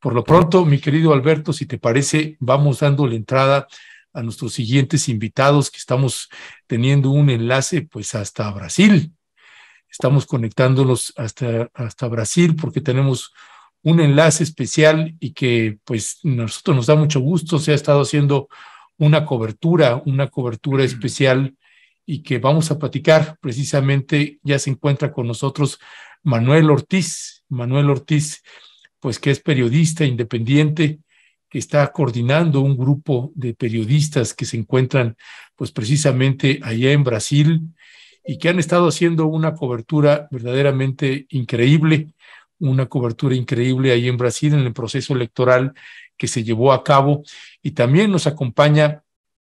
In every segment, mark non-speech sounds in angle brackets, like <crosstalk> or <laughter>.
Por lo pronto, mi querido Alberto, si te parece, vamos dando la entrada a nuestros siguientes invitados que estamos teniendo un enlace pues hasta Brasil. Estamos conectándonos hasta, hasta Brasil porque tenemos un enlace especial y que pues nosotros nos da mucho gusto. Se ha estado haciendo una cobertura, una cobertura especial y que vamos a platicar precisamente, ya se encuentra con nosotros Manuel Ortiz. Manuel Ortiz pues que es periodista independiente, que está coordinando un grupo de periodistas que se encuentran pues precisamente allá en Brasil y que han estado haciendo una cobertura verdaderamente increíble, una cobertura increíble ahí en Brasil en el proceso electoral que se llevó a cabo. Y también nos acompaña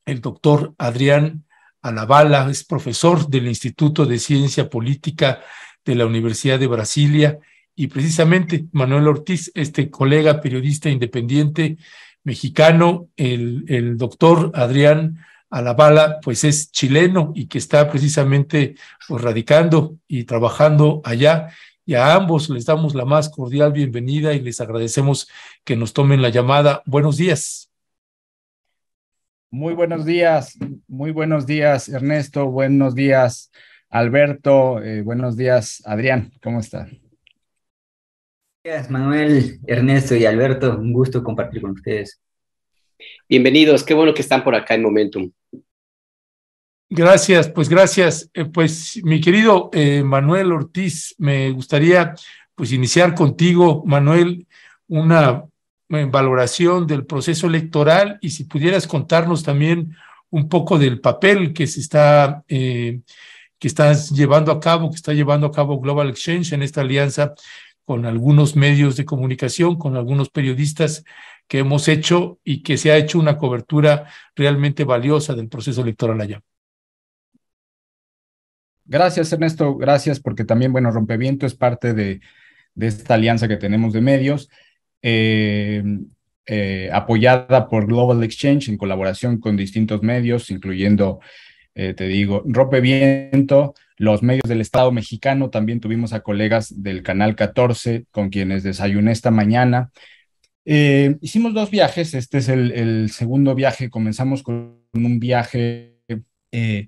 el doctor Adrián Alabala, es profesor del Instituto de Ciencia Política de la Universidad de Brasilia y precisamente Manuel Ortiz, este colega periodista independiente mexicano, el, doctor Adrián Alabala, pues es chileno y que está precisamente pues, radicando y trabajando allá. Y a ambos les damos la más cordial bienvenida y les agradecemos que nos tomen la llamada. Buenos días. Muy buenos días, muy buenos días Ernesto, buenos días Alberto, eh, buenos días Adrián, ¿cómo está? Gracias, Manuel, Ernesto y Alberto. Un gusto compartir con ustedes. Bienvenidos, qué bueno que están por acá en Momentum. Gracias, pues gracias. Eh, pues mi querido eh, Manuel Ortiz, me gustaría pues iniciar contigo, Manuel, una eh, valoración del proceso electoral y si pudieras contarnos también un poco del papel que se está que estás llevando a cabo, que está llevando a cabo Global Exchange en esta alianza con algunos medios de comunicación, con algunos periodistas que hemos hecho y que se ha hecho una cobertura realmente valiosa del proceso electoral allá. Gracias, Ernesto. Gracias, porque también, bueno, Rompeviento es parte de, de esta alianza que tenemos de medios, eh, eh, apoyada por Global Exchange en colaboración con distintos medios, incluyendo eh, te digo, rompe Viento, los medios del Estado mexicano, también tuvimos a colegas del Canal 14 con quienes desayuné esta mañana. Eh, hicimos dos viajes, este es el, segundo viaje, comenzamos con un viaje eh,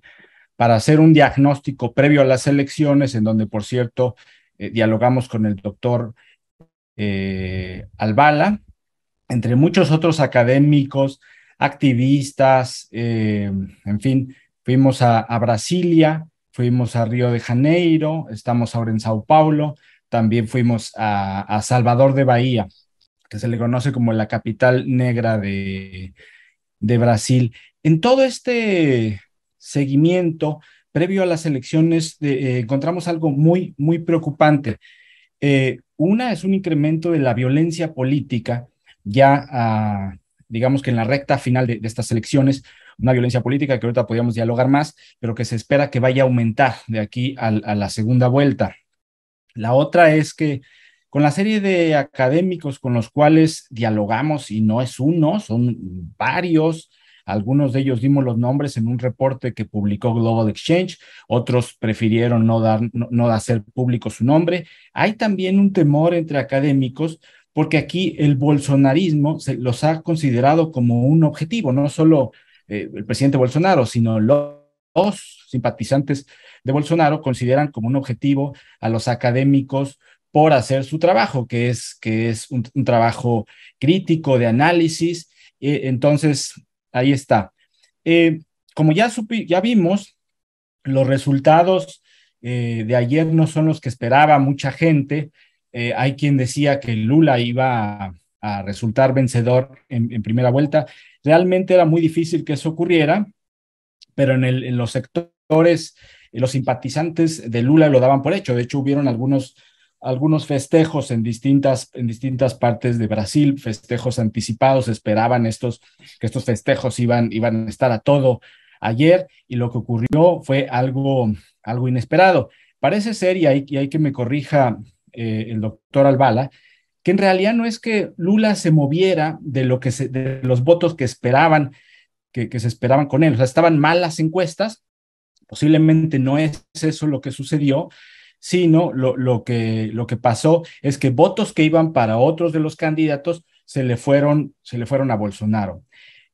para hacer un diagnóstico previo a las elecciones, en donde, por cierto, dialogamos con el doctor Albala, entre muchos otros académicos, activistas, en fin, fuimos a, Brasilia, fuimos a Río de Janeiro, estamos ahora en Sao Paulo, también fuimos a, Salvador de Bahía, que se le conoce como la capital negra de, Brasil. En todo este seguimiento previo a las elecciones eh, encontramos algo muy, muy preocupante. Eh, una es un incremento de la violencia política ya, ah, digamos que en la recta final de estas elecciones, una violencia política que ahorita podíamos dialogar más, pero que se espera que vaya a aumentar de aquí a, la segunda vuelta. La otra es que con la serie de académicos con los cuales dialogamos, y no es uno, son varios, algunos de ellos dimos los nombres en un reporte que publicó Global Exchange, otros prefirieron no, dar, no, hacer público su nombre. Hay también un temor entre académicos porque aquí el bolsonarismo se los ha considerado como un objetivo, no solo eh, el presidente Bolsonaro, sino los simpatizantes de Bolsonaro consideran como un objetivo a los académicos por hacer su trabajo, que es, que es un, trabajo crítico de análisis. Eh, entonces, ahí está. Eh, como ya, ya vimos, los resultados de ayer no son los que esperaba mucha gente. hay quien decía que Lula iba a, resultar vencedor en, primera vuelta. Realmente era muy difícil que eso ocurriera, pero en, los sectores, los simpatizantes de Lula lo daban por hecho. De hecho, hubieron algunos algunos festejos en distintas, en distintas partes de Brasil, festejos anticipados, esperaban estos, que estos festejos iban, iban a estar a todo ayer y lo que ocurrió fue algo, algo inesperado. Parece ser, y hay, que me corrija eh, el doctor Albala, que en realidad no es que Lula se moviera de, lo que los votos que esperaban, que, se esperaban con él. O sea, estaban mal las encuestas, posiblemente no es eso lo que sucedió, sino lo, que, lo que pasó es que votos que iban para otros de los candidatos se le fueron, se le fueron a Bolsonaro.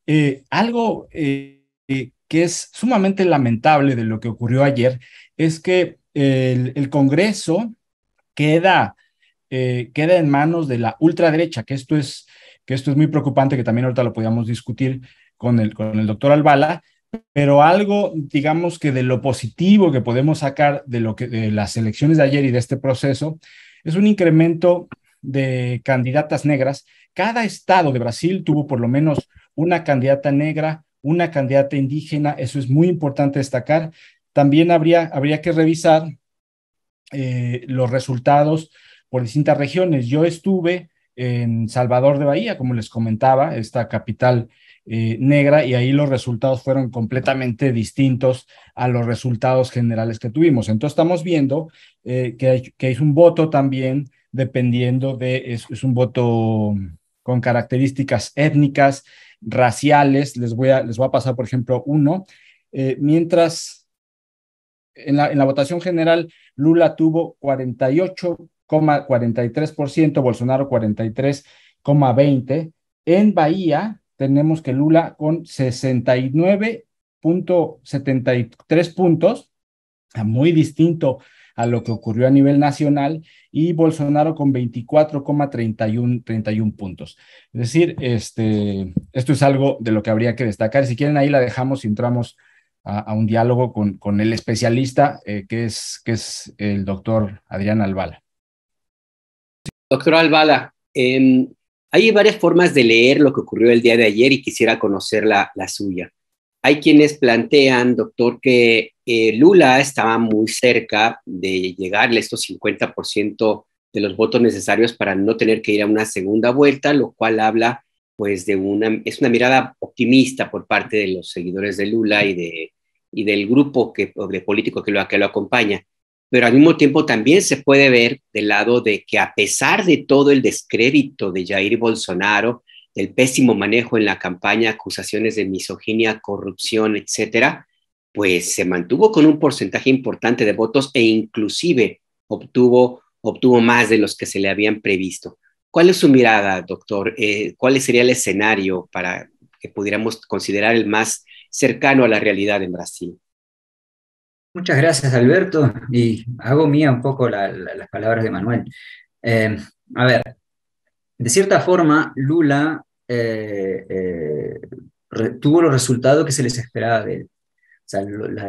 Eh, algo eh, eh, que es sumamente lamentable de lo que ocurrió ayer es que el Congreso queda eh, queda en manos de la ultraderecha, que esto es, que esto es muy preocupante, que también ahorita lo podíamos discutir con el, con el doctor Albala, pero algo, digamos que de lo positivo que podemos sacar de, lo que, de las elecciones de ayer y de este proceso, es un incremento de candidatas negras. Cada estado de Brasil tuvo por lo menos una candidata negra, una candidata indígena, eso es muy importante destacar. También habría, habría que revisar eh, los resultados por distintas regiones. Yo estuve en Salvador de Bahía, como les comentaba, esta capital eh, negra, y ahí los resultados fueron completamente distintos a los resultados generales que tuvimos. Entonces estamos viendo eh, que, es un voto también dependiendo de, es, un voto con características étnicas, raciales, les voy a, les voy a pasar, por ejemplo, uno, eh, mientras en la, en la votación general Lula tuvo 48 43%, Bolsonaro 43,20%. En Bahía tenemos que Lula con 69.73 puntos, muy distinto a lo que ocurrió a nivel nacional, y Bolsonaro con 24,31 puntos. Es decir, este, esto es algo de lo que habría que destacar. Si quieren, ahí la dejamos y entramos a, un diálogo con, con el especialista, eh, que, es, que es el doctor Adrián Albala. Doctor Albala, em, hay varias formas de leer lo que ocurrió el día de ayer y quisiera conocer la, suya. Hay quienes plantean, doctor, que eh, Lula estaba muy cerca de llegarle estos 50% de los votos necesarios para no tener que ir a una segunda vuelta, lo cual habla pues de una, es una mirada optimista por parte de los seguidores de Lula y, de, del grupo político que lo, que lo acompaña pero al mismo tiempo también se puede ver del lado de que a pesar de todo el descrédito de Jair Bolsonaro, el pésimo manejo en la campaña, acusaciones de misoginia, corrupción, etcétera, pues se mantuvo con un porcentaje importante de votos e inclusive obtuvo, obtuvo más de los que se le habían previsto. ¿Cuál es su mirada, doctor? Eh, ¿Cuál sería el escenario para que pudiéramos considerar el más cercano a la realidad en Brasil? Muchas gracias, Alberto, y hago mía un poco las palabras de Manuel. Eh, a ver, de cierta forma, Lula eh, eh, tuvo los resultados que se les esperaba de él.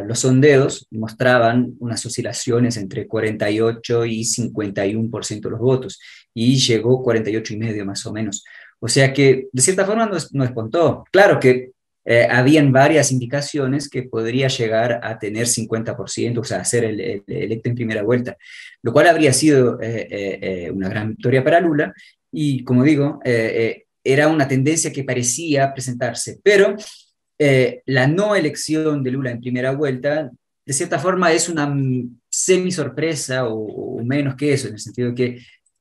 los sondeos mostraban unas oscilaciones entre 48 y 51% de los votos, y llegó 48 y medio más o menos. O sea que, de cierta forma, no, no Claro que eh, habían varias indicaciones que podría llegar a tener 50%, o sea, hacer ser el, electo en primera vuelta, lo cual habría sido eh, eh, una gran victoria para Lula y, como digo, era una tendencia que parecía presentarse, pero la no elección de Lula en primera vuelta, de cierta forma, es una semi sorpresa o, menos que eso, en el sentido que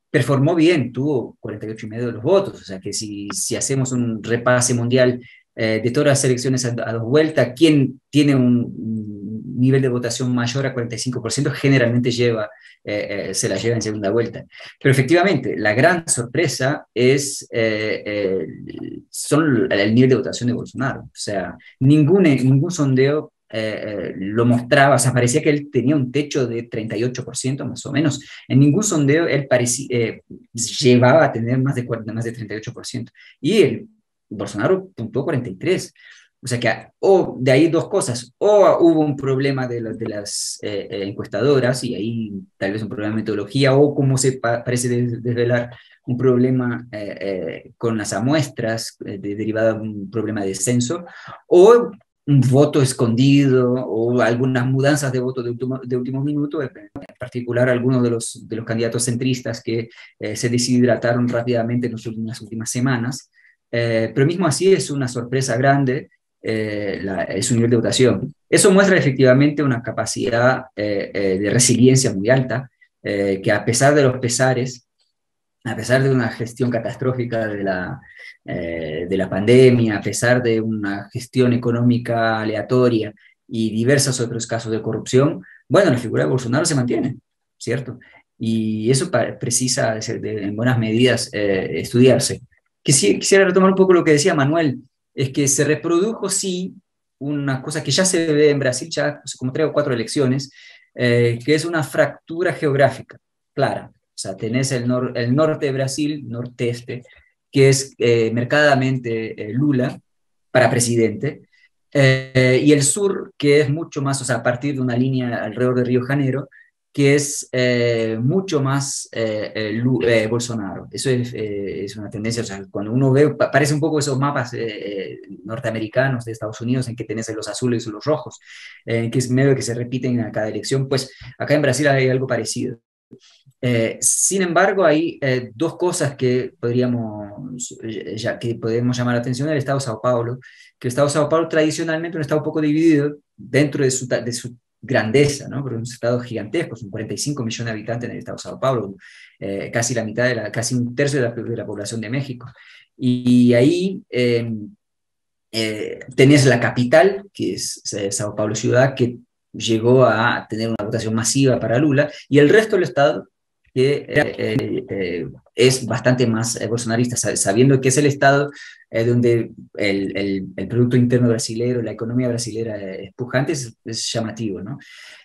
performó bien, tuvo 48 y medio de los votos, o sea que si, si hacemos un repase mundial eh, de todas las elecciones a, dos vueltas, quien tiene un nivel de votación mayor a 45% generalmente lleva, eh, eh, se la lleva en segunda vuelta. Pero efectivamente, la gran sorpresa es, son el, nivel de votación de Bolsonaro. O sea, ningún, ningún sondeo lo mostraba, o parecía que él tenía un techo de 38% más o menos. En ningún sondeo él parecía, llevaba a tener más de, más de 38%. Y el Bolsonaro puntuó 43. O sea que, o de ahí dos cosas, o hubo un problema de, de las eh, eh, encuestadoras, y ahí tal vez un problema de metodología, o como se parece desvelar, un problema eh, con las muestras de, derivado de un problema de censo, o un voto escondido, o algunas mudanzas de voto de último, minuto, en particular algunos de los, de los candidatos centristas que se deshidrataron rápidamente en las últimas semanas. Eh, pero mismo así es una sorpresa grande eh, la, su nivel de votación. Eso muestra efectivamente una capacidad eh, eh, de resiliencia muy alta, que a pesar de los pesares, a pesar de una gestión catastrófica de la, de la pandemia, a pesar de una gestión económica aleatoria y diversos otros casos de corrupción, bueno, la figura de Bolsonaro se mantiene, ¿cierto? Y eso precisa en buenas medidas estudiarse. Quisiera, retomar un poco lo que decía Manuel, es que se reprodujo, sí, una cosa que ya se ve en Brasil, ya como tres o cuatro elecciones, eh, que es una fractura geográfica clara. O sea, tenés el, norte de Brasil, norteste, que es eh, mercadamente eh, Lula para presidente, y el sur, que es mucho más, o sea, a partir de una línea alrededor de Río Janeiro, que es eh, mucho más eh, eh, Bolsonaro. Eso es, una tendencia, o sea, cuando uno ve, parece un poco esos mapas norteamericanos de Estados Unidos en que tenés los azules y los rojos, que es medio que se repiten en cada elección, pues acá en Brasil hay algo parecido. sin embargo, hay dos cosas que podríamos, ya, que podemos llamar la atención el Estado de Sao Paulo, que el Estado de Sao Paulo tradicionalmente un Estado un poco dividido dentro de su, de su grandeza, ¿no? Pero es un estado gigantesco, son 45 millones de habitantes en el estado de Sao Paulo, eh, casi la mitad, de la, casi un tercio de la, población de México. Y, ahí em, eh, tenés la capital, que es eh, Sao Paulo ciudad, que llegó a tener una votación masiva para Lula, y el resto del estado que eh, eh, eh, es bastante más bolsonarista, sabiendo que es el Estado donde el, el, Producto Interno brasilero, la economía brasilera es pujante, es, llamativo. ¿no?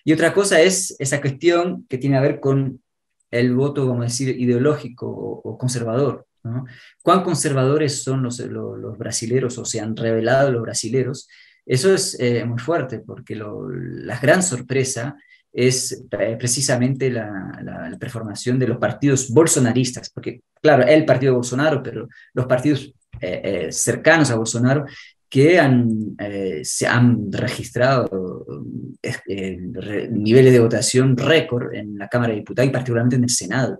Y otra cosa es esa cuestión que tiene a ver con el voto, vamos a decir, ideológico o, conservador. ¿no? ¿Cuán conservadores son los, los, brasileros o se han revelado los brasileros? Eso es muy fuerte porque lo, la gran sorpresa es eh, precisamente la, la, performación de los partidos bolsonaristas, porque claro, el partido Bolsonaro, pero los partidos eh, eh, cercanos a Bolsonaro que han, se han registrado niveles de votación récord en la Cámara de Diputados y particularmente en el Senado.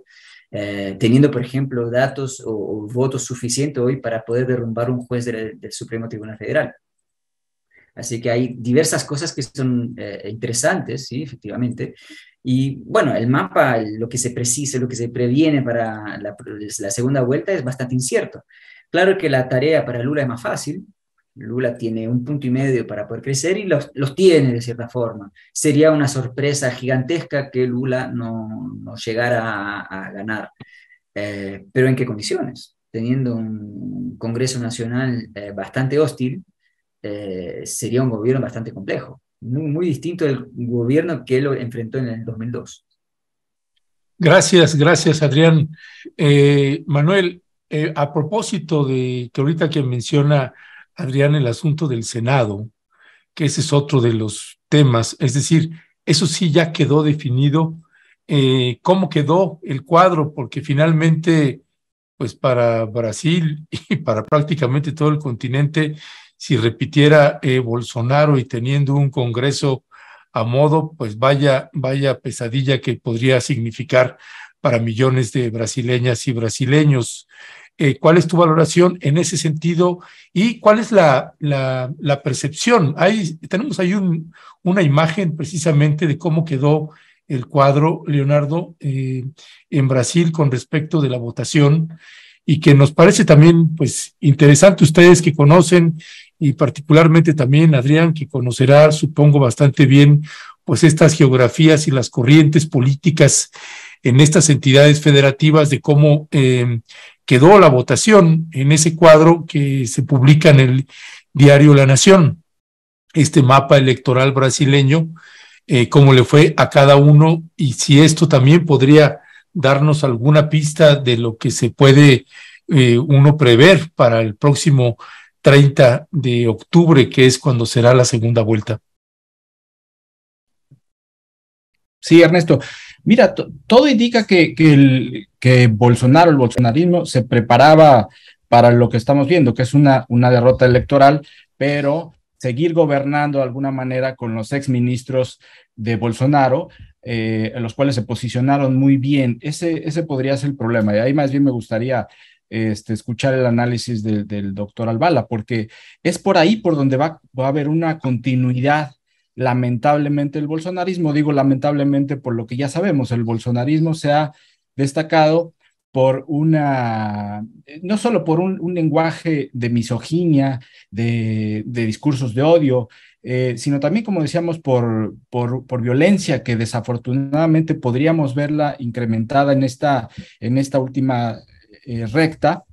teniendo, por ejemplo, datos o, votos suficientes hoy para poder derrumbar un juez del Supremo Tribunal Federal. Así que hay diversas cosas que son eh, interesantes, sí, efectivamente. Y bueno, el mapa, lo que se precisa, lo que se previene para la, segunda vuelta es bastante incierto. Claro que la tarea para Lula es más fácil. Lula tiene un punto y medio para poder crecer y los, los tiene de cierta forma. Sería una sorpresa gigantesca que Lula no, no llegara a, ganar. Eh, pero ¿en qué condiciones? Teniendo un Congreso Nacional eh, bastante hostil, eh, sería un gobierno bastante complejo, muy, distinto del gobierno que lo enfrentó en el 2002. Gracias, gracias Adrián. Eh, Manuel, eh, a propósito de que ahorita que menciona Adrián el asunto del Senado, que ese es otro de los temas, es decir, eso sí ya quedó definido, cómo quedó el cuadro, porque finalmente, pues para Brasil <laughs> y para prácticamente todo el continente, si repitiera eh, Bolsonaro y teniendo un Congreso a modo, pues vaya, vaya pesadilla que podría significar para millones de brasileñas y brasileños. Eh, ¿Cuál es tu valoración en ese sentido y cuál es la, la, percepción? Ahí tenemos ahí una imagen precisamente de cómo quedó el cuadro, Leonardo, eh, en Brasil con respecto de la votación y que nos parece también pues interesante ustedes que conocen y particularmente también Adrián, que conocerá, supongo, bastante bien pues estas geografías y las corrientes políticas en estas entidades federativas de cómo eh, quedó la votación en ese cuadro que se publica en el diario La Nación, este mapa electoral brasileño, eh, cómo le fue a cada uno y si esto también podría darnos alguna pista de lo que se puede eh, uno prever para el próximo 30 de octubre, que es cuando será la segunda vuelta. Sí, Ernesto. Mira, todo indica que, el, Bolsonaro, el bolsonarismo, se preparaba para lo que estamos viendo, que es una, una derrota electoral, pero seguir gobernando de alguna manera con los exministros de Bolsonaro, eh, en los cuales se posicionaron muy bien. Ese, ese podría ser el problema. Y ahí más bien me gustaría este, escuchar el análisis del doctor Albala, porque es por ahí por donde va, va a haber una continuidad lamentablemente el bolsonarismo, digo lamentablemente por lo que ya sabemos, el bolsonarismo se ha destacado por una, eh, no solo por un, lenguaje de misoginia, de, discursos de odio, eh, sino también, como decíamos, por, por, por, violencia que desafortunadamente podríamos verla incrementada en esta, en esta última eh, recta.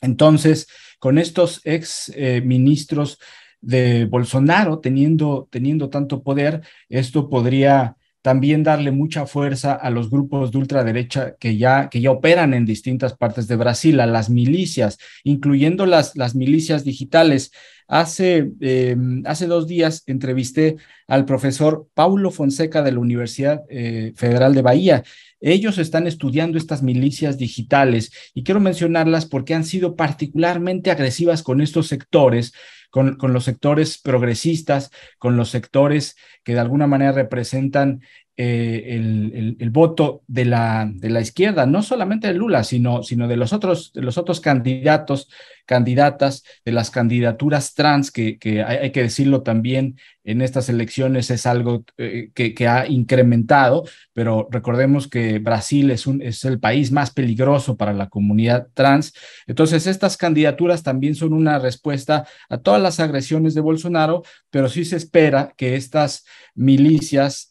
Entonces, con estos ex eh, ministros de Bolsonaro teniendo, teniendo tanto poder, esto podría también darle mucha fuerza a los grupos de ultraderecha que ya, que ya operan en distintas partes de Brasil, a las milicias, incluyendo las, las milicias digitales. Hace, em, hace dos días entrevisté al profesor Paulo Fonseca de la Universidad eh, Federal de Bahía. Ellos están estudiando estas milicias digitales y quiero mencionarlas porque han sido particularmente agresivas con estos sectores con, los sectores progresistas, con los sectores que de alguna manera representan eh, el, el, voto de la, de la, izquierda, no solamente de Lula, sino, sino de, los otros, de los otros candidatos, candidatas, de las candidaturas trans, que, que hay, que decirlo también en estas elecciones es algo eh, que, que, ha incrementado, pero recordemos que Brasil es, un, es el país más peligroso para la comunidad trans. Entonces, estas candidaturas también son una respuesta a todas las agresiones de Bolsonaro, pero sí se espera que estas milicias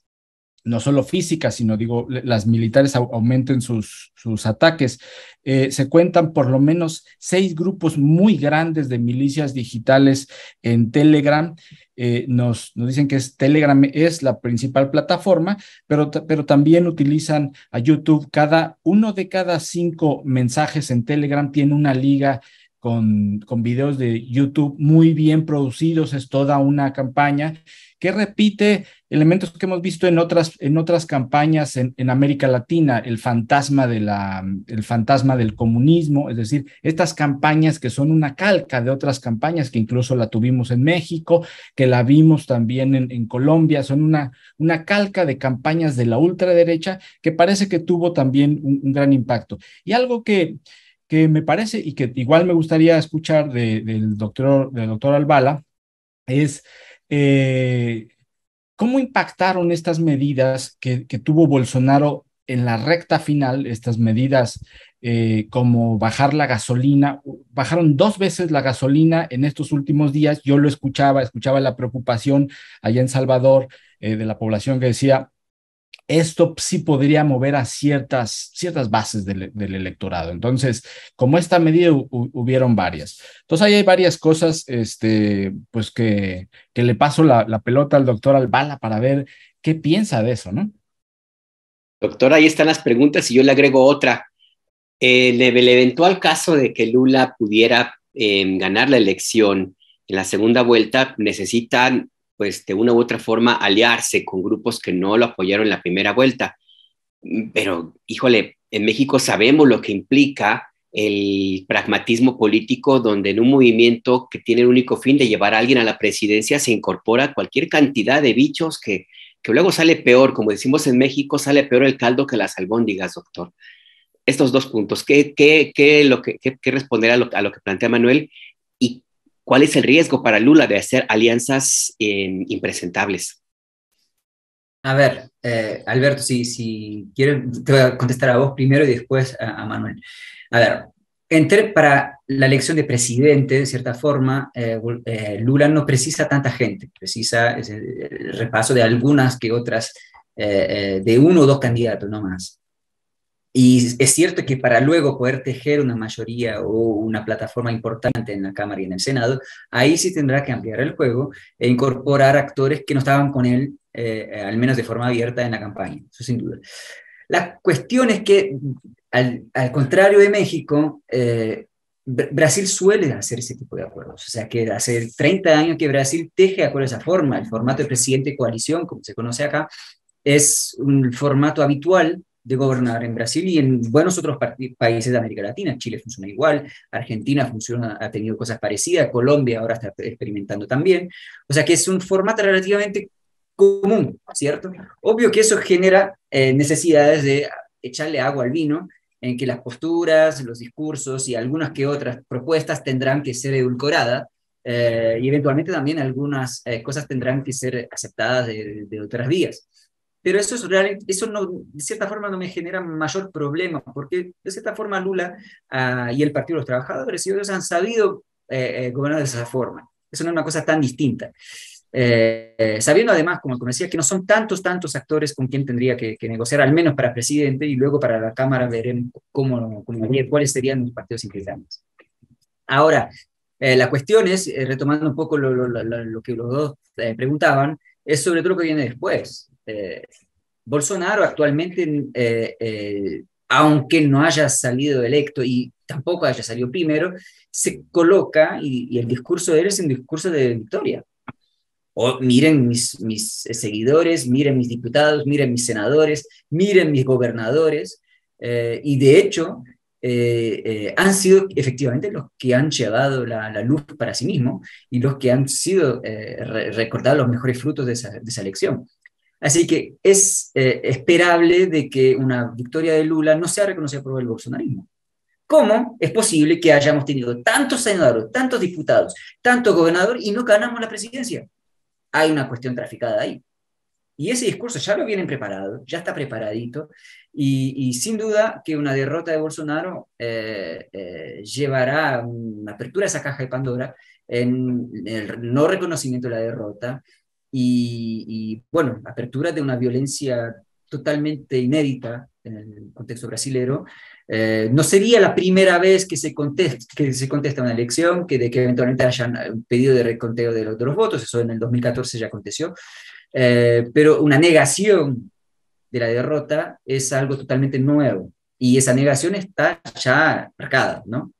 no solo físicas, sino digo, las militares aumenten sus, sus ataques. Eh, se cuentan por lo menos seis grupos muy grandes de milicias digitales en Telegram. Eh, nos, nos, dicen que es, Telegram es la principal plataforma, pero, pero también utilizan a YouTube. Cada uno de cada cinco mensajes en Telegram tiene una liga con, con videos de YouTube muy bien producidos, es toda una campaña que repite elementos que hemos visto en otras, en otras campañas en, América Latina, el fantasma, de la, el fantasma del comunismo, es decir, estas campañas que son una calca de otras campañas que incluso la tuvimos en México, que la vimos también en, en Colombia, son una, una calca de campañas de la ultraderecha que parece que tuvo también un, un gran impacto. Y algo que que me parece y que igual me gustaría escuchar del, doctor, del doctor Albala es eh, cómo impactaron estas medidas que, tuvo Bolsonaro en la recta final, estas medidas eh, como bajar la gasolina, bajaron dos veces la gasolina en estos últimos días, yo lo escuchaba, escuchaba la preocupación allá en Salvador eh, de la población que decía, esto sí podría mover a ciertas, ciertas bases del, electorado. Entonces, como esta medida hubieron varias. Entonces, ahí hay varias cosas, este, pues que, que le paso la, pelota al doctor Albala para ver qué piensa de eso, ¿no? Doctor, ahí están las preguntas y yo le agrego otra. el eventual caso de que Lula pudiera em, ganar la elección en la segunda vuelta, necesitan pues de una u otra forma aliarse con grupos que no lo apoyaron en la primera vuelta. Mm, pero, híjole, en México sabemos lo que implica el pragmatismo político, donde en un movimiento que tiene el único fin de llevar a alguien a la presidencia se incorpora cualquier cantidad de bichos que, que luego sale peor, como decimos en México, sale peor el caldo que las albóndigas, doctor. Estos dos puntos, ¿qué, qué, qué lo qué, responder a lo que plantea Manuel? ¿Cuál es el riesgo para Lula de hacer alianzas em, impresentables? A ver, eh, Alberto, si, si quieren, te voy a contestar a vos primero y después a, Manuel. A ver, entre, para la elección de presidente, de cierta forma, eh, eh, Lula no precisa tanta gente, precisa el repaso de algunas que otras, de uno o dos candidatos, no más. Y es cierto que para luego poder tejer una mayoría o una plataforma importante en la Cámara y en el Senado, ahí sí tendrá que ampliar el juego e incorporar actores que no estaban con él, eh, al menos de forma abierta, en la campaña, eso sin duda. La cuestión es que, al, contrario de México, eh, Brasil suele hacer ese tipo de acuerdos. O sea, que hace 30 años que Brasil teje acuerdos de esa forma. El formato de presidente coalición, como se conoce acá, es un formato habitual de gobernar en Brasil y en buenos otros países de América Latina. Chile funciona igual, Argentina funciona, ha tenido cosas parecidas, Colombia ahora está experimentando también. O sea que es un formato relativamente común, ¿cierto? Obvio que eso genera eh, necesidades de echarle agua al vino, en que las posturas, los discursos y algunas que otras propuestas tendrán que ser edulcoradas eh, y eventualmente también algunas eh, cosas tendrán que ser aceptadas de otras vías pero eso, es real, eso no, de cierta forma no me genera mayor problema, porque de cierta forma Lula ah, y el Partido de los Trabajadores y ellos han sabido eh, eh, gobernar de esa forma. Eso no es una cosa tan distinta. Eh, sabiendo además, como, decía, que no son tantos, tantos actores con quien tendría que, negociar, al menos para presidente, y luego para la Cámara veremos cómo, cuáles serían los partidos implicados. Ahora, la cuestión es, retomando un poco lo que los dos preguntaban, es sobre todo lo que viene después. Eh, Bolsonaro actualmente, eh, eh, aunque no haya salido electo y tampoco haya salido primero, se coloca y, el discurso de él es un discurso de victoria. O miren mis, mis seguidores, miren mis diputados, miren mis senadores, miren mis gobernadores. y de hecho, eh, eh, han sido efectivamente los que han llevado la, luz para sí mismos y los que han sido eh, recordados los mejores frutos de esa, elección. Así que es esperable de que una victoria de Lula no sea reconocida por el bolsonarismo. ¿Cómo es posible que hayamos tenido tantos senadores, tantos diputados, tanto gobernador y no ganamos la presidencia? Hay una cuestión traficada ahí. Y ese discurso ya lo vienen preparado, ya está preparadito, y, sin duda que una derrota de Bolsonaro eh, eh, llevará una apertura de esa caja de Pandora en el no reconocimiento de la derrota y, bueno, apertura de una violencia totalmente inédita en el contexto brasilero. Eh, no sería la primera vez que se, contesta, que se contesta una elección, que de que eventualmente hayan pedido de reconteo de los votos, eso en el 2014 ya aconteció, eh, pero una negación de la derrota es algo totalmente nuevo y esa negación está ya marcada, ¿no?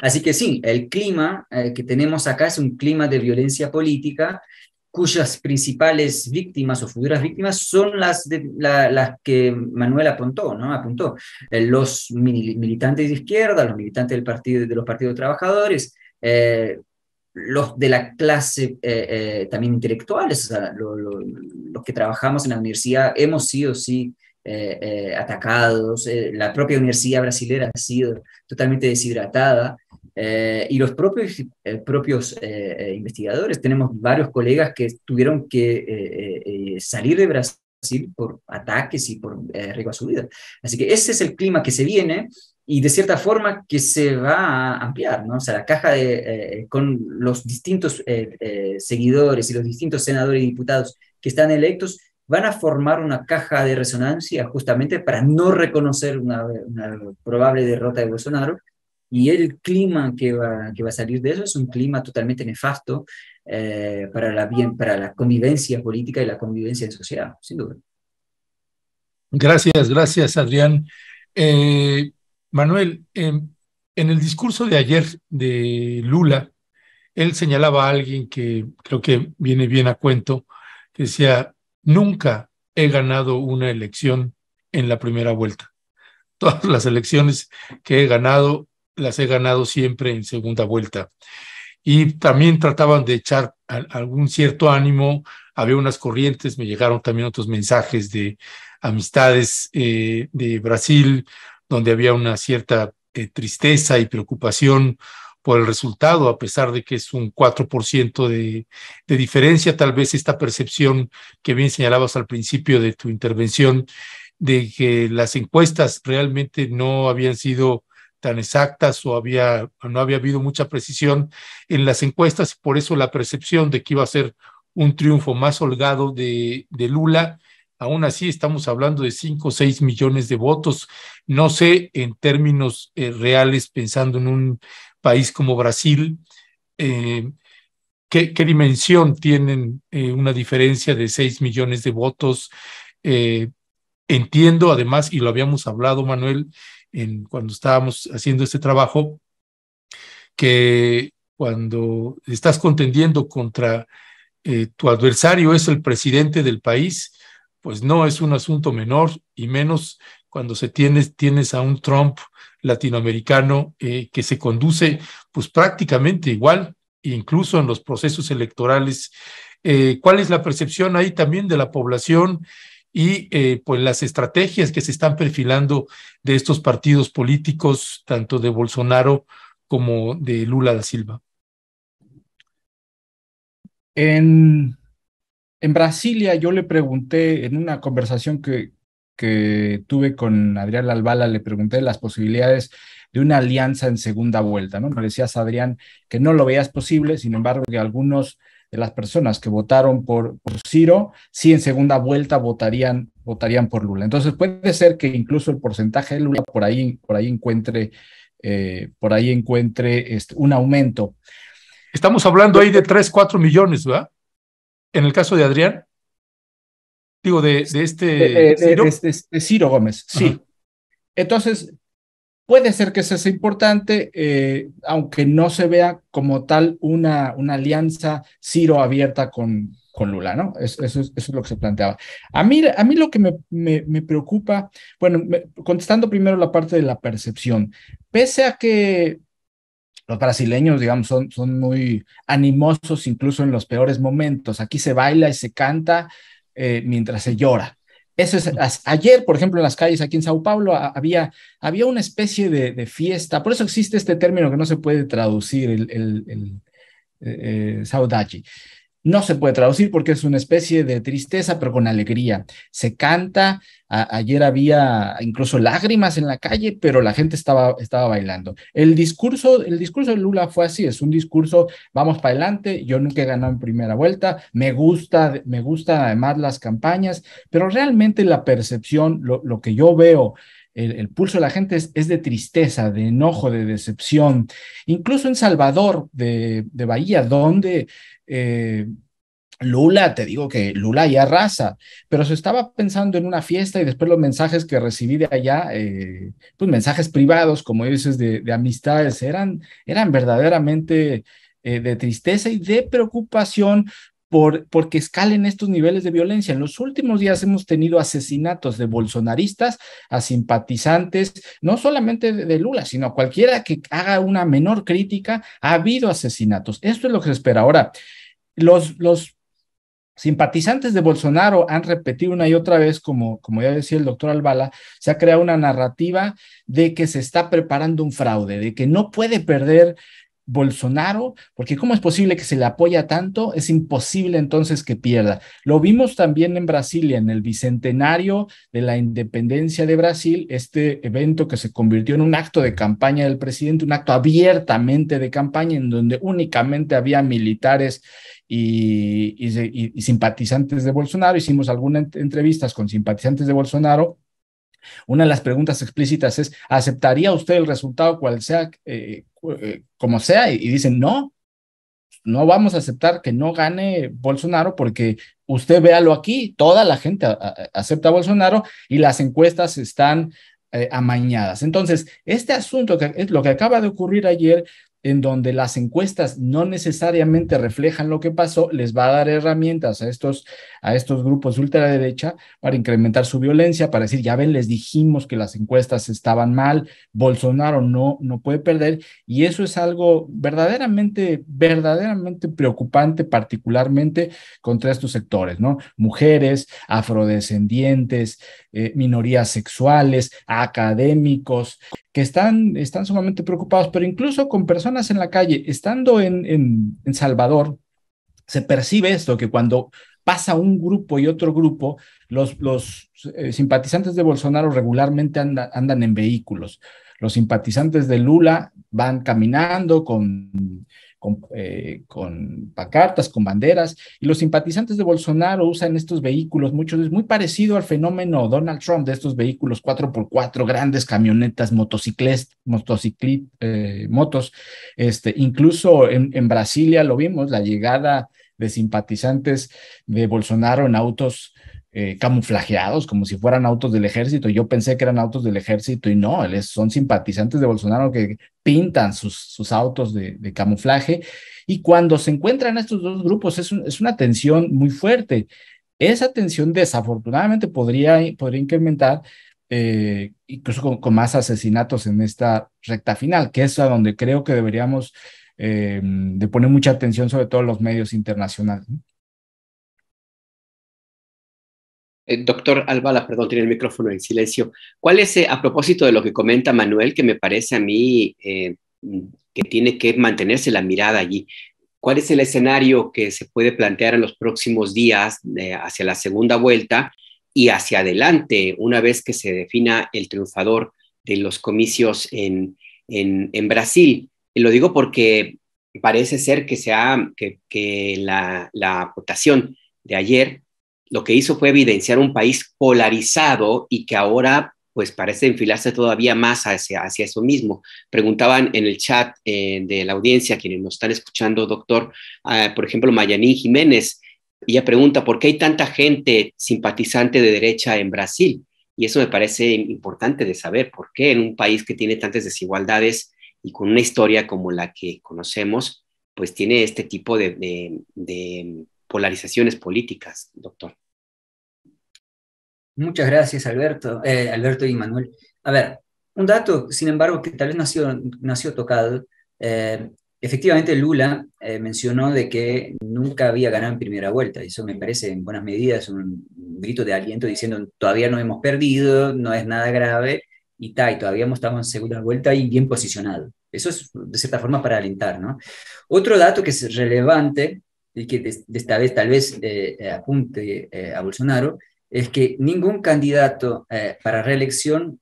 Así que sí, el clima eh, que tenemos acá es un clima de violencia política cuyas principales víctimas o futuras víctimas son las, de, las que Manuel apuntó, ¿no? apuntó eh, los militantes de izquierda, los militantes del partido, de los partidos trabajadores, los de la clase eh, eh, también intelectuales, los que trabajamos en la universidad hemos sido, sí, eh, atacados, la propia universidad brasilera ha sido totalmente deshidratada, y los propios, propios investigadores, tenemos varios colegas que tuvieron que salir de Brasil por ataques y por riesgo a su vida. Así que ese es el clima que se viene, y de cierta forma que se va a ampliar, ¿no? O sea, la caja de, eh, eh, con los distintos eh, seguidores y los distintos senadores y diputados que están electos van a formar una caja de resonancia justamente para no reconocer una, probable derrota de Bolsonaro. Y el clima que va, que va a salir de eso es un clima totalmente nefasto para, la bien, para la convivencia política y la convivencia de sociedad, sin duda. Gracias, gracias, Adrián. Manuel, em, en, el discurso de ayer de Lula, él señalaba a alguien que creo que viene bien a cuento, que decía, nunca he ganado una elección en la primera vuelta. Todas <laughs> las elecciones que he ganado, las he ganado siempre en segunda vuelta. Y también trataban de echar algún cierto ánimo, había unas corrientes, me llegaron también otros mensajes de amistades eh, de Brasil, donde había una cierta eh, tristeza y preocupación por el resultado, a pesar de que es un 4% de, diferencia, tal vez esta percepción que bien señalabas al principio de tu intervención, de que las encuestas realmente no habían sido tan exactas o había, no había habido mucha precisión en las encuestas, por eso la percepción de que iba a ser un triunfo más holgado de Lula Aún así, estamos hablando de 5 o 6 millones de votos. No sé, en términos eh, reales, pensando en un país como Brasil, eh, ¿qué, dimensión tienen eh, una diferencia de 6 millones de votos? entiendo, además, y lo habíamos hablado, Manuel, en, cuando estábamos haciendo este trabajo, que cuando estás contendiendo contra tu adversario es el presidente del país, pues no es un asunto menor y menos cuando se tiene, tienes a un Trump latinoamericano eh, que se conduce pues prácticamente igual, incluso en los procesos electorales. Eh, ¿Cuál es la percepción ahí también de la población y eh, pues las estrategias que se están perfilando de estos partidos políticos, tanto de Bolsonaro como de Lula da Silva? En en Brasilia yo le pregunté en una conversación que, tuve con Adrián Albala, le pregunté las posibilidades de una alianza en segunda vuelta, ¿no? Me decías, Adrián, que no lo veías posible, sin embargo, que algunos de las personas que votaron por, Ciro, sí en segunda vuelta votarían, votarían por Lula. Entonces puede ser que incluso el porcentaje de Lula por ahí, por ahí encuentre, eh, por ahí encuentre este, un aumento. Estamos hablando ahí de 3, 4 millones, ¿verdad? En el caso de Adrián, digo, de, este... De, Ciro. Gómez, sí. Entonces, puede ser que sea importante, eh, aunque no se vea como tal una, una alianza Ciro abierta con, con Lula, ¿no? Eso, es, lo que se planteaba. A mí, a mí lo que me, preocupa, bueno, contestando primero la parte de la percepción, pese a que los brasileños, digamos, son, son muy animosos incluso en los peores momentos. Aquí se baila y se canta eh, mientras se llora. Eso es, ayer, por ejemplo, en las calles aquí en Sao Paulo había, había una especie de, fiesta, por eso existe este término que no se puede traducir, el, el, eh, eh, no se puede traducir porque es una especie de tristeza, pero con alegría. Se canta, ayer había incluso lágrimas en la calle, pero la gente estaba, estaba bailando. El discurso, el discurso de Lula fue así, es un discurso, vamos para adelante, yo nunca he ganado en primera vuelta, me gusta, me gusta además las campañas, pero realmente la percepción, lo, lo que yo veo el, pulso de la gente es, de tristeza, de enojo, de decepción. Incluso en Salvador de, Bahía, donde eh, Lula, te digo que Lula ya arrasa, pero se estaba pensando en una fiesta y después los mensajes que recibí de allá, eh, pues mensajes privados, como dices, de, de amistades, eran, eran verdaderamente eh, de tristeza y de preocupación porque escalen estos niveles de violencia. En los últimos días hemos tenido asesinatos de bolsonaristas a simpatizantes, no solamente de, Lula, sino cualquiera que haga una menor crítica, ha habido asesinatos. Esto es lo que se espera. Ahora, los, los simpatizantes de Bolsonaro han repetido una y otra vez, como, como ya decía el doctor Albala, se ha creado una narrativa de que se está preparando un fraude, de que no puede perder Bolsonaro, porque ¿cómo es posible que se le apoya tanto? Es imposible entonces que pierda. Lo vimos también en Brasilia, en el bicentenario de la independencia de Brasil, este evento que se convirtió en un acto de campaña del presidente, un acto abiertamente de campaña en donde únicamente había militares y, simpatizantes de Bolsonaro. Hicimos algunas entrevistas con simpatizantes de Bolsonaro una de las preguntas explícitas es, ¿aceptaría usted el resultado cual sea, eh, eh, como sea, y, dicen, no, no vamos a aceptar que no gane Bolsonaro porque usted véalo aquí, toda la gente acepta a Bolsonaro y las encuestas están eh, amañadas. Entonces, este asunto que es lo que acaba de ocurrir ayer en donde las encuestas no necesariamente reflejan lo que pasó, les va a dar herramientas a estos, a estos grupos de ultraderecha para incrementar su violencia, para decir, ya ven, les dijimos que las encuestas estaban mal, Bolsonaro no, no puede perder, y eso es algo verdaderamente, verdaderamente preocupante, particularmente contra estos sectores, ¿no? Mujeres, afrodescendientes, eh, minorías sexuales, académicos, que están, están sumamente preocupados, pero incluso con personas en la calle, estando en, en, Salvador, se percibe esto, que cuando pasa un grupo y otro grupo, los, los eh, simpatizantes de Bolsonaro regularmente andan en vehículos. Los simpatizantes de Lula van caminando con, con, pacartas, eh, con, pancartas, con banderas, y los simpatizantes de Bolsonaro usan estos vehículos, muchos es muy parecido al fenómeno Donald Trump de estos vehículos 4x4, grandes camionetas, motocicletas, motociclet, eh, motos, este, incluso en Brasilia lo vimos, la llegada de simpatizantes de Bolsonaro en autos eh, camuflajeados como si fueran autos del ejército. Yo pensé que eran autos del ejército y no, son simpatizantes de Bolsonaro que pintan sus, sus autos de, camuflaje. Y cuando se encuentran estos dos grupos es, una tensión muy fuerte. Esa tensión desafortunadamente podría, incrementar eh, incluso con, más asesinatos en esta recta final, que es a donde creo que deberíamos eh, de poner mucha atención, sobre todo los medios internacionales. Doctor eh, doctor Albala, perdón, tiene el micrófono en silencio. ¿Cuál es, eh, a propósito de lo que comenta Manuel, que me parece a mí eh, que tiene que mantenerse la mirada allí? ¿Cuál es el escenario que se puede plantear en los próximos días hacia la segunda vuelta y hacia adelante, una vez que se defina el triunfador de los comicios en, Brasil? Y lo digo porque parece ser que, sea, la, la votación de ayer lo que hizo fue evidenciar un país polarizado y que ahora pues parece enfilarse todavía más hacia, hacia eso mismo. Preguntaban en el chat eh, de la audiencia, quienes nos están escuchando, doctor, ah, por ejemplo, Mayanín Jiménez, ella pregunta, ¿por qué hay tanta gente simpatizante de derecha en Brasil? Y eso me parece importante de saber, ¿por qué en un país que tiene tantas desigualdades y con una historia como la que conocemos, pues tiene este tipo de polarizaciones políticas, doctor. Muchas gracias, Alberto, eh, Alberto y Manuel. A ver, un dato, sin embargo, que tal vez no ha sido, tocado. Eh, efectivamente, Lula eh, mencionó de que nunca había ganado en primera vuelta. y Eso me parece, en buenas medidas, un, grito de aliento diciendo, todavía no hemos perdido, no es nada grave, y tal, y todavía estamos en segunda vuelta y bien posicionados. Eso es, de cierta forma, para alentar. ¿no? Otro dato que es relevante y que de, esta vez tal vez eh, eh, apunte eh, a Bolsonaro, es que ningún candidato para reelección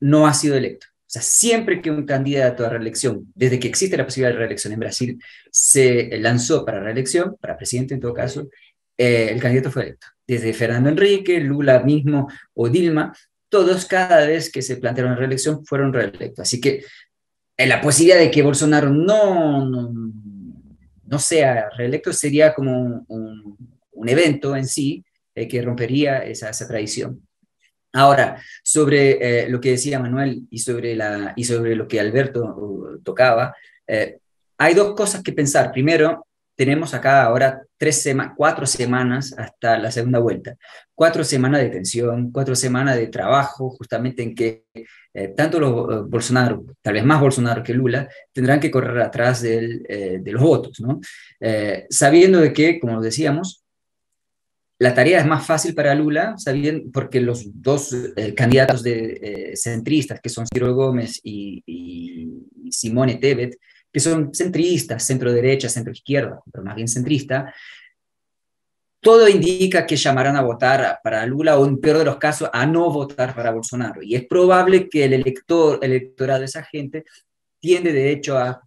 no ha sido electo. O sea, siempre que un candidato a reelección, desde que existe la posibilidad de reelección en Brasil, se lanzó para reelección, para presidente en todo caso, el candidato fue electo. Desde Fernando Enrique, Lula mismo o Dilma, todos cada vez que se plantearon reelección fueron reelectos. Así que la posibilidad de que Bolsonaro no no sea reelecto sería como un, evento en sí eh, que rompería esa, esa, tradición. Ahora, sobre eh, lo que decía Manuel y sobre, la, y sobre lo que Alberto uh, tocaba, eh, hay dos cosas que pensar. Primero, tenemos acá ahora tres cuatro semanas hasta la segunda vuelta. Cuatro semanas de tensión, cuatro semanas de trabajo, justamente en que eh, tanto los eh, Bolsonaro, tal vez más Bolsonaro que Lula, tendrán que correr atrás eh, de los votos, sabiendo de que, como decíamos, la tarea es más fácil para Lula, porque los dos candidatos de, centristas, que son Ciro Gómez y, y Simone Tebet, que son centristas, centro derecha, centro izquierda, pero más bien centrista, todo indica que llamarán a votar para Lula o, en peor de los casos, a no votar para Bolsonaro. Y es probable que el elector, el electorado de esa gente tiende, de hecho, a,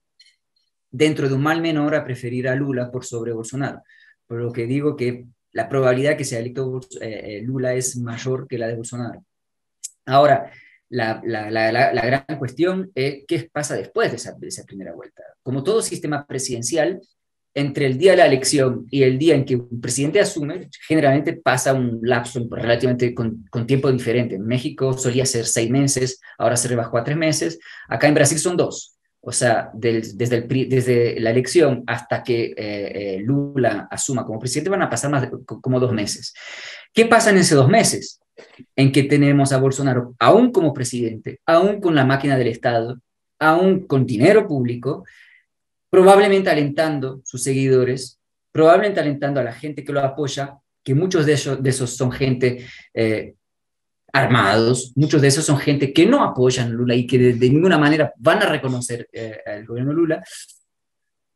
dentro de un mal menor, a preferir a Lula por sobre Bolsonaro. Por lo que digo que la probabilidad que sea electo eh, eh, Lula es mayor que la de Bolsonaro. Ahora, la, gran cuestión es eh, qué pasa después de esa, primera vuelta. Como todo sistema presidencial, entre el día de la elección y el día en que un presidente asume, generalmente pasa un lapso relativamente con, tiempo diferente. En México solía ser seis meses, ahora se rebajó a tres meses. Acá en Brasil son dos. O sea, desde, la elección hasta que eh, eh, Lula asuma como presidente van a pasar más como dos meses. ¿Qué pasa en esos dos meses? en que tenemos a Bolsonaro aún como presidente, aún con la máquina del Estado, aún con dinero público, probablemente alentando sus seguidores, probablemente alentando a la gente que lo apoya, que muchos de, esos son gente eh, armados, muchos de esos son gente que no apoyan a Lula y que de, ninguna manera van a reconocer eh, al gobierno Lula.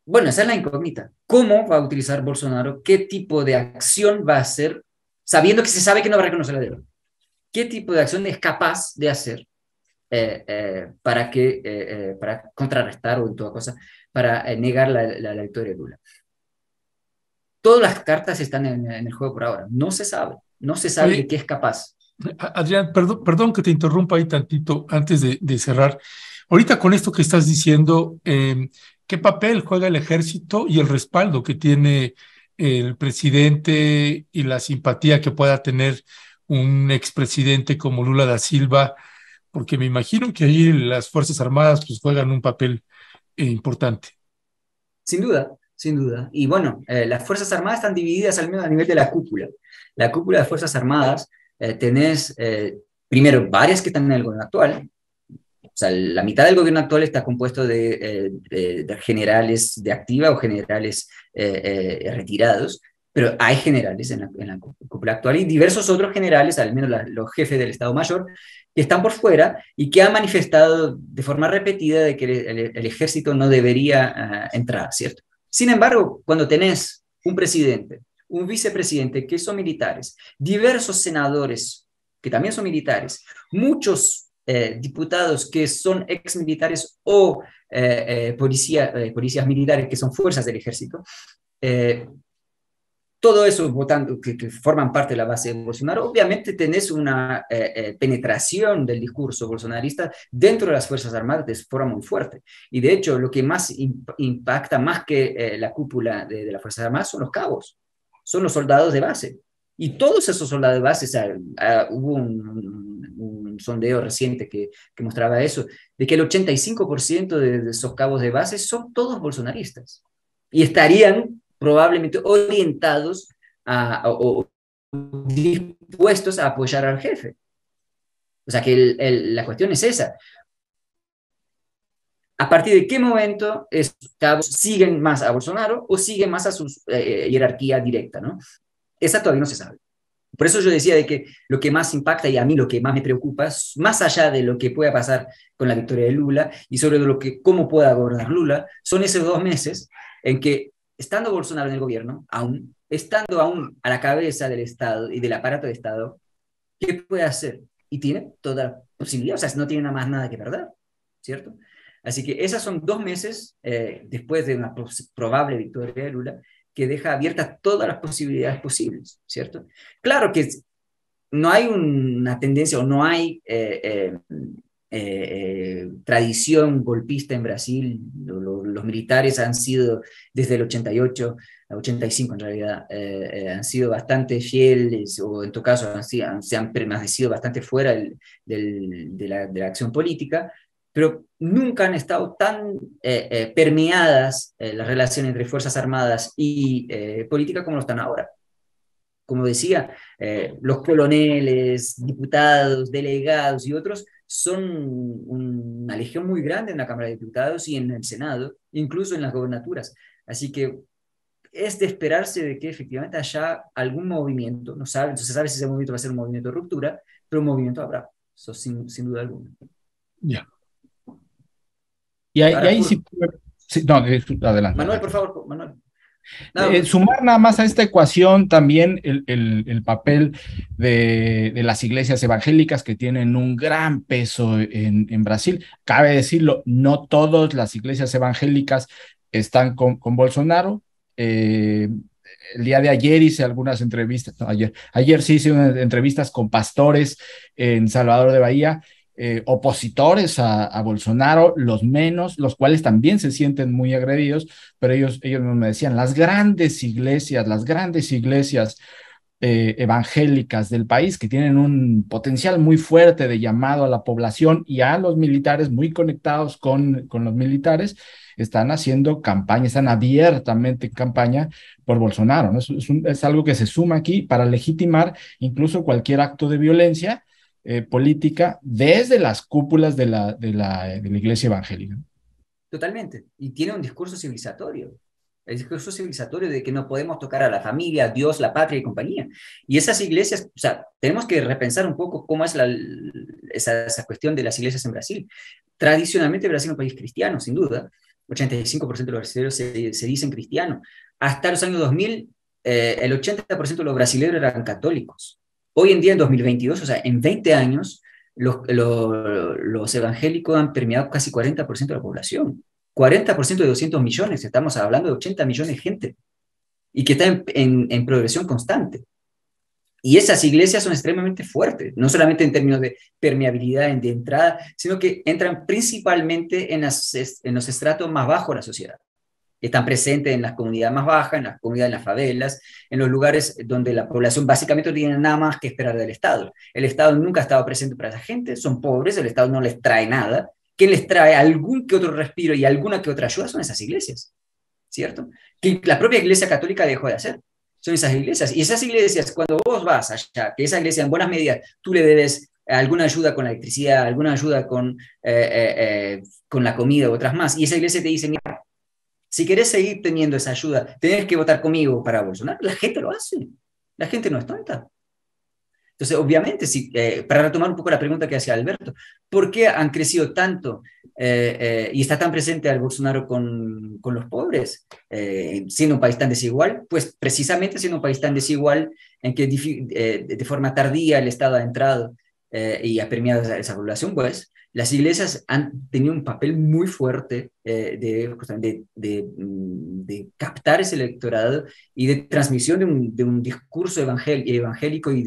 Bueno, esa es la incógnita. ¿Cómo va a utilizar Bolsonaro? ¿Qué tipo de acción va a hacer sabiendo que se sabe que no va a reconocer a Lula? qué tipo de acción es capaz de hacer eh, eh, para, que, eh, para contrarrestar o en toda cosa, para negar la, victoria de Lula. Todas las cartas están en, el juego por ahora. No se sabe. No se sabe de qué es capaz. Adrián, perdón, que te interrumpa ahí tantito antes de, de cerrar. Ahorita con esto que estás diciendo, em, ¿qué papel juega el ejército y el respaldo que tiene el presidente y la simpatía que pueda tener un expresidente como Lula da Silva, porque me imagino que ahí las Fuerzas Armadas pues, juegan un papel importante. Sin duda, sin duda. Y bueno, eh, las Fuerzas Armadas están divididas al menos a nivel de la cúpula. La cúpula de Fuerzas Armadas eh, tenés, eh, primero, varias que están en el gobierno actual. O sea, la mitad del gobierno actual está compuesto de generales de activa o generales retirados, pero hay generales en la, cúpula actual y diversos otros generales, al menos los jefes del Estado Mayor, que están por fuera y que han manifestado de forma repetida de que el, ejército no debería ah, entrar, ¿cierto? Sin embargo, cuando tenés un presidente, un vicepresidente que son militares, diversos senadores que también son militares, muchos eh, diputados que son ex militares o eh, eh, policías militares que son fuerzas del ejército, todo eso votando, que, forman parte de la base de Bolsonaro, obviamente tenés una eh, eh, penetración del discurso bolsonarista dentro de las Fuerzas Armadas de forma muy fuerte. Y de hecho, lo que más impacta, más que eh, la cúpula de, las Fuerzas Armadas, son los cabos, son los soldados de base. Y todos esos soldados de base, ah, hubo un, sondeo reciente que, que, mostraba eso, de que el 85% de esos cabos de base son todos bolsonaristas. Y estarían probablemente orientados a, o dispuestos a apoyar al jefe. O sea que la cuestión es esa. ¿A partir de qué momento siguen más a Bolsonaro o siguen más a su eh, jerarquía directa? ¿no? Esa todavía no se sabe. Por eso yo decía de que lo que más impacta y a mí lo que más me preocupa, más allá de lo que pueda pasar con la victoria de Lula y sobre lo que cómo pueda gobernar Lula, son esos dos meses en que estando Bolsonaro en el gobierno, aún, estando aún a la cabeza del Estado y del aparato de Estado, ¿qué puede hacer? Y tiene toda la posibilidad, o sea, no tiene nada más nada que perder, ¿cierto? Así que esas son dos meses eh, después de una probable victoria de Lula que deja abiertas todas las posibilidades posibles, ¿cierto? Claro que no hay una tendencia o no hay eh, eh, eh, tradición golpista en Brasil. los militares han sido, desde el 88 a 85 en realidad, eh, eh, han sido bastante fieles, o en todo caso se han permanecido bastante fuera de, la, acción política, pero nunca han estado tan permeadas las relaciones entre Fuerzas Armadas y política como lo están ahora como decía, los coroneles, diputados, delegados y otros son una legión muy grande en la Cámara de Diputados y en el Senado, incluso en las gobernaturas. Así que es de esperarse de que efectivamente haya algún movimiento, no sabe, se sabe si ese movimiento va a ser un movimiento de ruptura, pero un movimiento habrá, eso sin, duda alguna. Ya. Y ahí, sí, si, no, adelante. Manuel, por favor, Manuel. Eh, pues, sumar nada más a esta ecuación también el, papel de, las iglesias evangélicas que tienen un gran peso en, Brasil. Cabe decirlo, no todas las iglesias evangélicas están con, Bolsonaro. Eh, el día de ayer hice algunas entrevistas, ayer, ayer sí hice unas entrevistas con pastores en Salvador de Bahía eh, opositores a, Bolsonaro, los menos, los cuales también se sienten muy agredidos, pero ellos, ellos me decían, las grandes iglesias, las grandes iglesias eh, evangélicas del país que tienen un potencial muy fuerte de llamado a la población y a los militares muy conectados con, con los militares, están haciendo campaña, están abiertamente en campaña por Bolsonaro. Es, es algo que se suma aquí para legitimar incluso cualquier acto de violencia eh, política desde las cúpulas de la, iglesia evangélica. Totalmente. Y tiene un discurso civilizatorio. El discurso civilizatorio de que no podemos tocar a la familia, a Dios, la patria y compañía. Y esas iglesias, o sea, tenemos que repensar un poco cómo es esa, cuestión de las iglesias en Brasil. Tradicionalmente Brasil es un país cristiano, sin duda. 85% de los brasileños se, dicen cristianos. Hasta los años 2000, eh, el 80% de los brasileños eran católicos. Hoy en día, en 2022, o sea, en 20 años, los, evangélicos han permeado casi 40% de la población. 40% de 200 millones, estamos hablando de 80 millones de gente, y que está en, progresión constante. Y esas iglesias son extremadamente fuertes, no solamente en términos de permeabilidad, de entrada, sino que entran principalmente en, en los estratos más bajos de la sociedad están presentes en las comunidades más bajas, en las comunidades, en las favelas, en los lugares donde la población básicamente no tiene nada más que esperar del Estado. El Estado nunca ha estado presente para esa gente, son pobres, el Estado no les trae nada. ¿Quién les trae algún que otro respiro y alguna que otra ayuda son esas iglesias, ¿cierto? Que la propia iglesia católica dejó de hacer. Son esas iglesias. Y esas iglesias, cuando vos vas allá, que esa iglesia en buenas medidas, tú le debes alguna ayuda con la electricidad, alguna ayuda con, eh, eh, eh, con la comida, u otras más, y esa iglesia te dice, mira, si querés seguir teniendo esa ayuda, tenés que votar conmigo para Bolsonaro. La gente lo hace. La gente no es tonta. Entonces, obviamente, si, eh, para retomar un poco la pregunta que hacía Alberto, ¿por qué han crecido tanto eh, eh, y está tan presente el Bolsonaro con, los pobres, siendo un país tan desigual? Pues precisamente siendo un país tan desigual en que de forma tardía el Estado ha entrado y ha permeado a esa población, pues las iglesias han tenido un papel muy fuerte eh, mm, de, captar ese electorado y de transmisión de un, discurso evangélico y,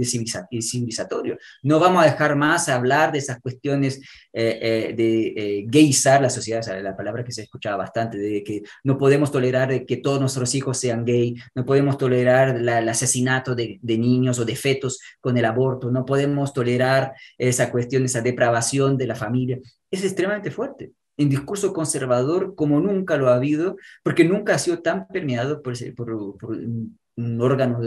y civilizatorio. No vamos a dejar más hablar de esas cuestiones eh, eh, de gayizar la sociedad, la palabra que se escuchaba bastante, de que no podemos tolerar que todos nuestros hijos sean gay, no podemos tolerar el asesinato de, niños o de fetos con el aborto, no podemos tolerar esa cuestión, esa depravación de la familia es extremadamente fuerte. En discurso conservador como nunca lo ha habido, porque nunca ha sido tan permeado por, un órgano,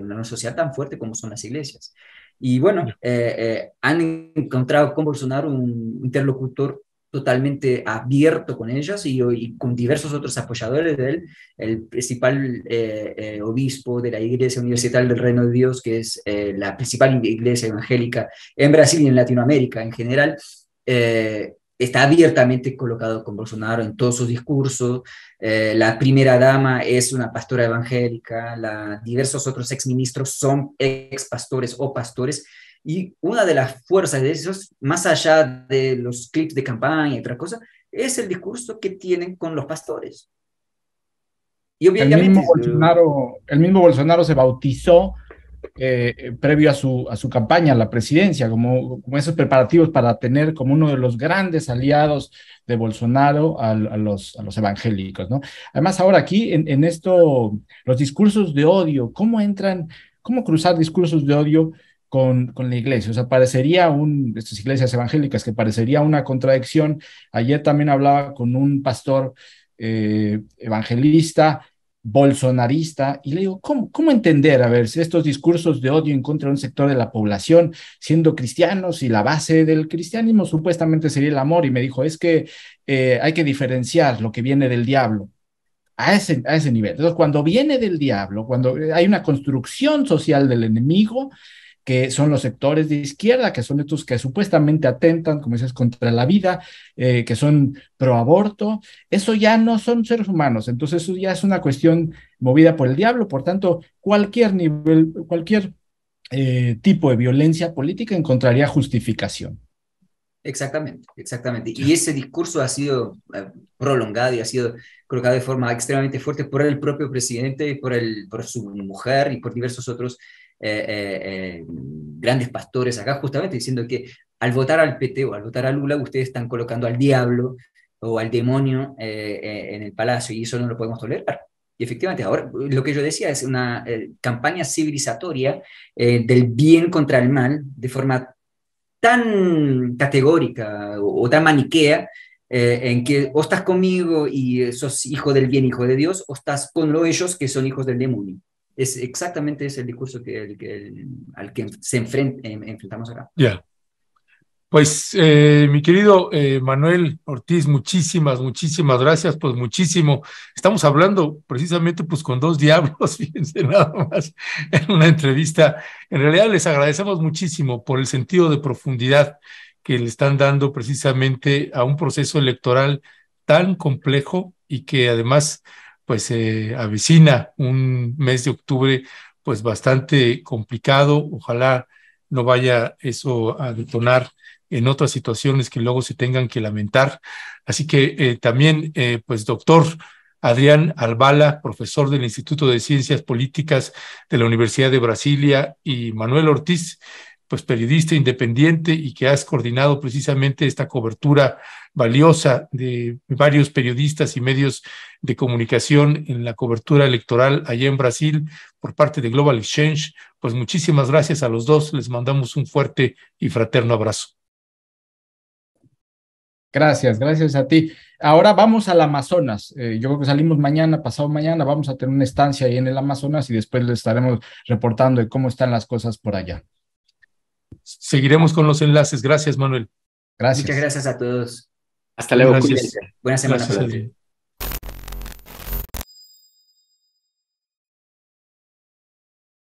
una social tan fuerte como son las iglesias. Y bueno, eh, eh, han encontrado con Bolsonaro un interlocutor totalmente abierto con ellas y, y con diversos otros apoyadores de él, el principal eh, obispo de la Iglesia Universitaria del Reino de Dios, que es la principal iglesia evangélica en Brasil y en Latinoamérica en general, eh, está abiertamente colocado con Bolsonaro en todos sus discursos, eh, la primera dama es una pastora evangélica, la, diversos otros exministros son ex pastores o pastores, y una de las fuerzas de esos, más allá de los clips de campaña y otra cosa, es el discurso que tienen con los pastores. Y obviamente, mismo el mismo Bolsonaro se bautizó eh, eh, previo a su, a su campaña, a la presidencia, como, como esos preparativos para tener como uno de los grandes aliados de Bolsonaro a, los, evangélicos, ¿no? Además, ahora aquí en, esto, los discursos de odio, ¿cómo entran, cómo cruzar discursos de odio? Con, la iglesia. O sea, parecería un, estas iglesias evangélicas, que parecería una contradicción. Ayer también hablaba con un pastor eh, evangelista bolsonarista y le digo, ¿cómo, entender, a ver, si estos discursos de odio en contra de un sector de la población, siendo cristianos y la base del cristianismo supuestamente sería el amor? Y me dijo, es que eh, hay que diferenciar lo que viene del diablo. A ese, a ese nivel. Entonces, cuando viene del diablo, cuando eh, hay una construcción social del enemigo, que son los sectores de izquierda, que son estos que supuestamente atentan, como dices, contra la vida, eh, que son pro aborto, eso ya no son seres humanos, entonces eso ya es una cuestión movida por el diablo, por tanto, cualquier nivel, cualquier eh, tipo de violencia política encontraría justificación. Exactamente, exactamente. Y ese discurso ha sido eh, prolongado y ha sido colocado de forma extremadamente fuerte por el propio presidente, por, el, por su mujer y por diversos otros eh, eh, eh, grandes pastores acá, justamente diciendo que al votar al PT o al votar a Lula, ustedes están colocando al diablo o al demonio en el palacio y eso no lo podemos tolerar. Y efectivamente, ahora lo que yo decía es una campaña civilizatoria del bien contra el mal de forma tan categórica o, tan maniquea en que o estás conmigo y sos hijo del bien, hijo de Dios, o estás con los ellos que son hijos del demonio es exactamente ese el discurso que, al que se eh, enfrentamos acá. Ya. Pues, eh, mi querido eh, Manuel Ortiz, muchísimas, muchísimas gracias, pues muchísimo. Estamos hablando precisamente pues con dos <laughs> diablos, fíjense nada más, en una entrevista. En realidad les agradecemos muchísimo por el sentido de profundidad que le están dando precisamente a un proceso electoral tan complejo y que además pues se eh, avecina un mes de octubre pues bastante complicado. Ojalá no vaya eso a detonar en otras situaciones que luego se tengan que lamentar. Así que eh, también, eh, pues doctor Adrián Albala, profesor del Instituto de Ciencias Políticas de la Universidad de Brasilia, y Manuel Ortiz, pues periodista independiente y que has coordinado precisamente esta cobertura valiosa de varios periodistas y medios de comunicación en la cobertura electoral allá en Brasil por parte de Global Exchange. Pues muchísimas gracias a los dos, les mandamos un fuerte y fraterno abrazo. Gracias, gracias a ti. Ahora vamos al Amazonas. Eh, yo creo que salimos mañana, pasado mañana, vamos a tener una estancia ahí en el Amazonas y después les estaremos reportando de cómo están las cosas por allá. Seguiremos con los enlaces. Gracias, Manuel. Muchas gracias a todos. Hasta luego. buenas semanas